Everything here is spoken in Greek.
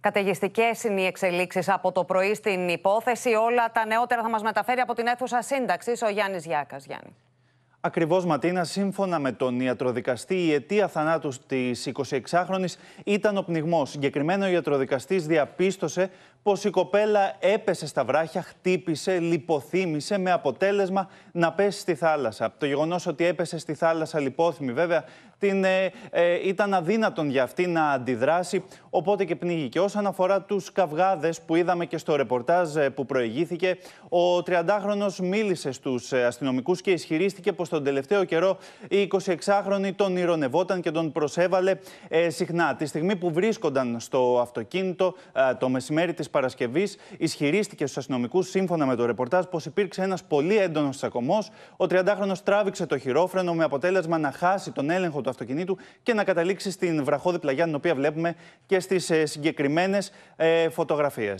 Καταιγιστικές είναι οι εξελίξεις από το πρωί στην υπόθεση. Όλα τα νεότερα θα μας μεταφέρει από την αίθουσα σύνταξης ο Γιάννης Γιάκας. Γιάννη. Ακριβώς, Ματίνα, σύμφωνα με τον ιατροδικαστή, η αιτία θανάτου της 26χρονη ήταν ο πνιγμός. Συγκεκριμένα, ο ιατροδικαστής διαπίστωσε πως η κοπέλα έπεσε στα βράχια, χτύπησε, λιποθύμησε με αποτέλεσμα να πέσει στη θάλασσα. Το γεγονός ότι έπεσε στη θάλασσα λιπόθυμη, βέβαια, την, ε, ε, ήταν αδύνατον για αυτή να αντιδράσει, οπότε και πνίγηκε. Όσον αφορά τους καυγάδες που είδαμε και στο ρεπορτάζ ε, που προηγήθηκε, ο 30χρονο μίλησε στους αστυνομικούς και ισχυρίστηκε πως τον τελευταίο καιρό οι 26 χρονοι τον ηρωνευόταν και τον προσέβαλε ε, συχνά. Τη στιγμή που βρίσκονταν στο αυτοκίνητο το μεσημέρι της Παρασκευής ισχυρίστηκε στους αστυνομικούς, σύμφωνα με το ρεπορτάζ, πως υπήρξε ένας πολύ έντονος τσακωμός. Ο 30χρονο τράβηξε το χειρόφρενο με αποτέλεσμα να χάσει τον έλεγχο του αυτοκινήτου και να καταλήξει στην βραχώδη πλαγιά, την οποία βλέπουμε και στις ε, συγκεκριμένες ε, φωτογραφίες.